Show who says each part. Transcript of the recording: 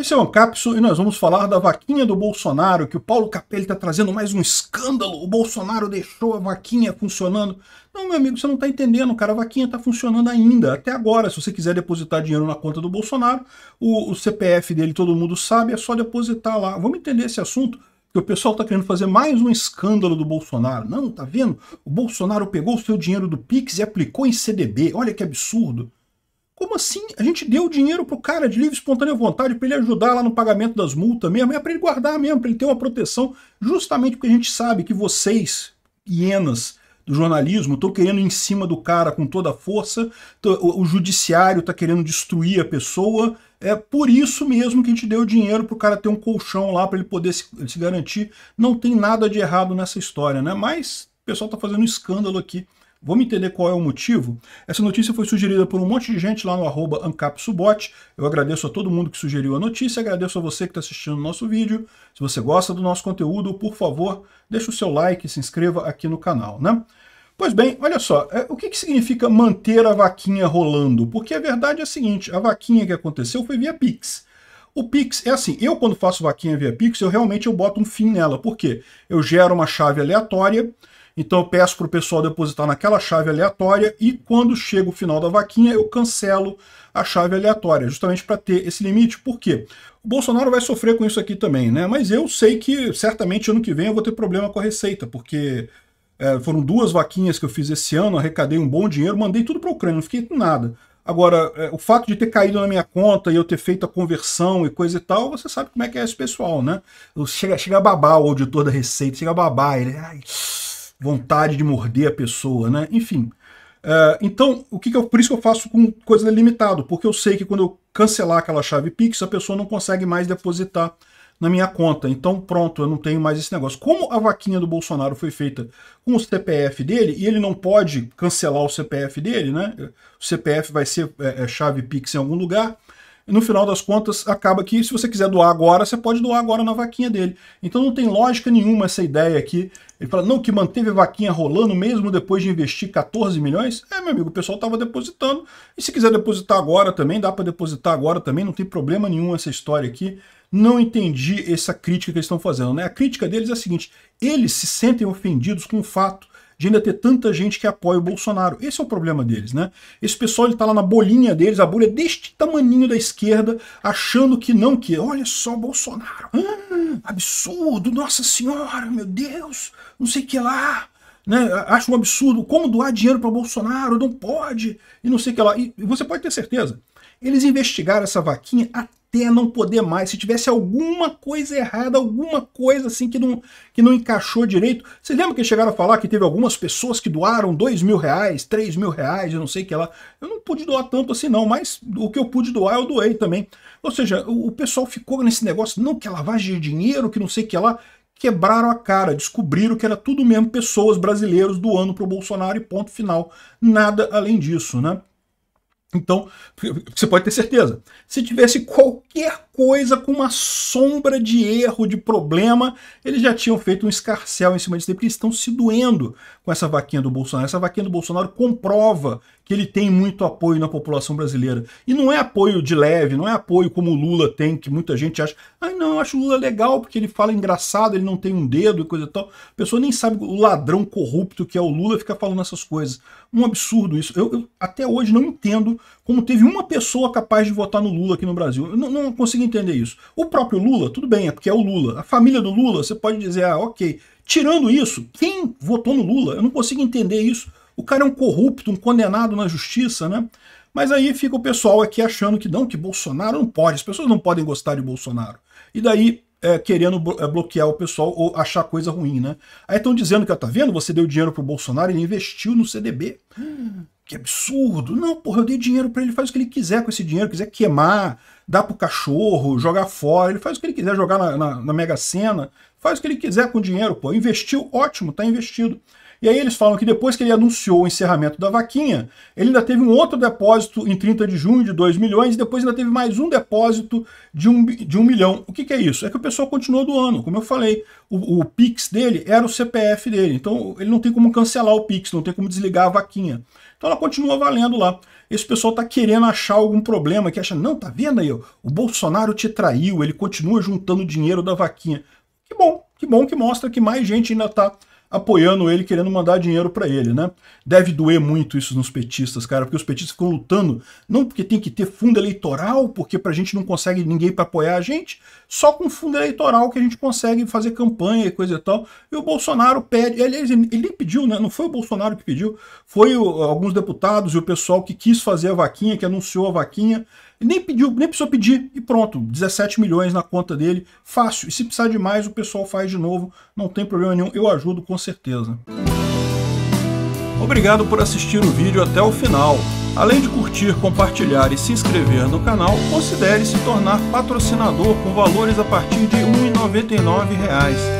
Speaker 1: Esse é o Ancapso e nós vamos falar da vaquinha do Bolsonaro, que o Paulo Capelli está trazendo mais um escândalo. O Bolsonaro deixou a vaquinha funcionando. Não, meu amigo, você não está entendendo, cara. A vaquinha está funcionando ainda, até agora. Se você quiser depositar dinheiro na conta do Bolsonaro, o, o CPF dele todo mundo sabe, é só depositar lá. Vamos entender esse assunto? que o pessoal está querendo fazer mais um escândalo do Bolsonaro. Não, tá vendo? O Bolsonaro pegou o seu dinheiro do Pix e aplicou em CDB. Olha que absurdo. Como assim? A gente deu dinheiro pro cara de livre espontânea vontade para ele ajudar lá no pagamento das multas mesmo, é para ele guardar mesmo, para ele ter uma proteção, justamente porque a gente sabe que vocês, hienas, do jornalismo, estão querendo ir em cima do cara com toda a força, o, o judiciário está querendo destruir a pessoa. É por isso mesmo que a gente deu dinheiro para o cara ter um colchão lá para ele poder se, se, garantir. Não tem nada de errado nessa história, né? Mas o pessoal está fazendo um escândalo aqui Vamos entender qual é o motivo? Essa notícia foi sugerida por um monte de gente lá no arroba ancapsubot. Eu agradeço a todo mundo que sugeriu a notícia, agradeço a você que está assistindo o nosso vídeo. Se você gosta do nosso conteúdo, por favor, deixa o seu like e se inscreva aqui no canal, né? Pois bem, olha só, é, o que, que significa manter a vaquinha rolando? Porque a verdade é a seguinte, a vaquinha que aconteceu foi via Pix. O Pix é assim, eu quando faço vaquinha via Pix, eu realmente eu boto um fim nela. Por quê? Eu gero uma chave aleatória então eu peço para o pessoal depositar naquela chave aleatória e quando chega o final da vaquinha eu cancelo a chave aleatória, justamente para ter esse limite. Por quê? O Bolsonaro vai sofrer com isso aqui também, né? Mas eu sei que certamente ano que vem eu vou ter problema com a receita, porque é, foram duas vaquinhas que eu fiz esse ano, arrecadei um bom dinheiro, mandei tudo para a Ucrânia, não fiquei com nada. Agora, é, o fato de ter caído na minha conta e eu ter feito a conversão e coisa e tal, você sabe como é que é esse pessoal, né? Chega, chega a babar o auditor da Receita, chega a babar, ele. Ai, vontade de morder a pessoa, né? Enfim. Uh, então, o que, que eu, por isso que eu faço com coisa limitada, porque eu sei que quando eu cancelar aquela chave Pix, a pessoa não consegue mais depositar na minha conta. Então, pronto, eu não tenho mais esse negócio. Como a vaquinha do Bolsonaro foi feita com o CPF dele, e ele não pode cancelar o CPF dele, né? O CPF vai ser é, é, chave Pix em algum lugar. No final das contas, acaba que se você quiser doar agora, você pode doar agora na vaquinha dele. Então não tem lógica nenhuma essa ideia aqui ele fala, não, que manteve a vaquinha rolando mesmo depois de investir 14 milhões? É, meu amigo, o pessoal estava depositando. E se quiser depositar agora também, dá para depositar agora também, não tem problema nenhum essa história aqui. Não entendi essa crítica que eles estão fazendo. Né? A crítica deles é a seguinte, eles se sentem ofendidos com o fato de ainda ter tanta gente que apoia o Bolsonaro. Esse é o problema deles, né? Esse pessoal está lá na bolinha deles, a bolha é deste tamaninho da esquerda, achando que não, que olha só Bolsonaro, hum, absurdo, nossa senhora, meu Deus, não sei o que lá. Né, acho um absurdo como doar dinheiro para Bolsonaro, não pode, e não sei o que lá. E você pode ter certeza, eles investigaram essa vaquinha até ter a não poder mais. Se tivesse alguma coisa errada, alguma coisa assim que não, que não encaixou direito. você lembra que chegaram a falar que teve algumas pessoas que doaram dois mil reais, três mil reais, eu não sei o que lá. Eu não pude doar tanto assim não, mas o que eu pude doar eu doei também. Ou seja, o, o pessoal ficou nesse negócio, não, que é lavagem de dinheiro, que não sei o que lá. Quebraram a cara, descobriram que era tudo mesmo pessoas brasileiros doando para o Bolsonaro e ponto final. Nada além disso, né? Então, você pode ter certeza. Se tivesse qualquer coisa com uma sombra de erro, de problema, eles já tinham feito um escarcel em cima disso, porque eles estão se doendo com essa vaquinha do Bolsonaro. Essa vaquinha do Bolsonaro comprova que ele tem muito apoio na população brasileira. E não é apoio de leve, não é apoio como o Lula tem, que muita gente acha, ah, não, eu acho o Lula legal porque ele fala engraçado, ele não tem um dedo e coisa e tal. A pessoa nem sabe o ladrão corrupto que é o Lula fica falando essas coisas. Um absurdo isso. Eu, eu até hoje não entendo como teve uma pessoa capaz de votar no Lula aqui no Brasil. Eu não, não consigo entender isso. O próprio Lula, tudo bem, é porque é o Lula. A família do Lula, você pode dizer, ah, ok. Tirando isso, quem votou no Lula? Eu não consigo entender isso. O cara é um corrupto, um condenado na justiça, né? Mas aí fica o pessoal aqui achando que não, que Bolsonaro não pode, as pessoas não podem gostar de Bolsonaro. E daí é, querendo é, bloquear o pessoal ou achar coisa ruim, né? Aí estão dizendo que, tá vendo, você deu dinheiro pro Bolsonaro e investiu no CDB. Hum que absurdo. Não, porra, eu dei dinheiro para ele, faz o que ele quiser com esse dinheiro, quiser queimar, dar pro cachorro, jogar fora, ele faz o que ele quiser, jogar na, na, na Mega Sena, faz o que ele quiser com o dinheiro, pô. Investiu, ótimo, tá investido. E aí eles falam que depois que ele anunciou o encerramento da vaquinha, ele ainda teve um outro depósito em 30 de junho de 2 milhões, e depois ainda teve mais um depósito de 1 um, de um milhão. O que, que é isso? É que o pessoal continuou doando. Como eu falei, o, o PIX dele era o CPF dele, então ele não tem como cancelar o PIX, não tem como desligar a vaquinha. Então ela continua valendo lá. Esse pessoal está querendo achar algum problema, que acha, não, tá vendo aí, o Bolsonaro te traiu, ele continua juntando dinheiro da vaquinha. Que bom, que bom que mostra que mais gente ainda está apoiando ele, querendo mandar dinheiro para ele, né? Deve doer muito isso nos petistas, cara, porque os petistas ficam lutando, não porque tem que ter fundo eleitoral, porque pra gente não consegue ninguém para apoiar a gente, só com fundo eleitoral que a gente consegue fazer campanha e coisa e tal. E o Bolsonaro pede, ele, ele, pediu, né? Não foi o Bolsonaro que pediu, foi o, alguns deputados e o pessoal que quis fazer a vaquinha, que anunciou a vaquinha, nem pediu, nem precisou pedir e pronto, 17 milhões na conta dele, fácil. E se precisar de mais, o pessoal faz de novo, não tem problema nenhum, eu ajudo com certeza. Obrigado por assistir o vídeo até o final. Além de curtir, compartilhar e se inscrever no canal, considere se tornar patrocinador com valores a partir de R$ 1,99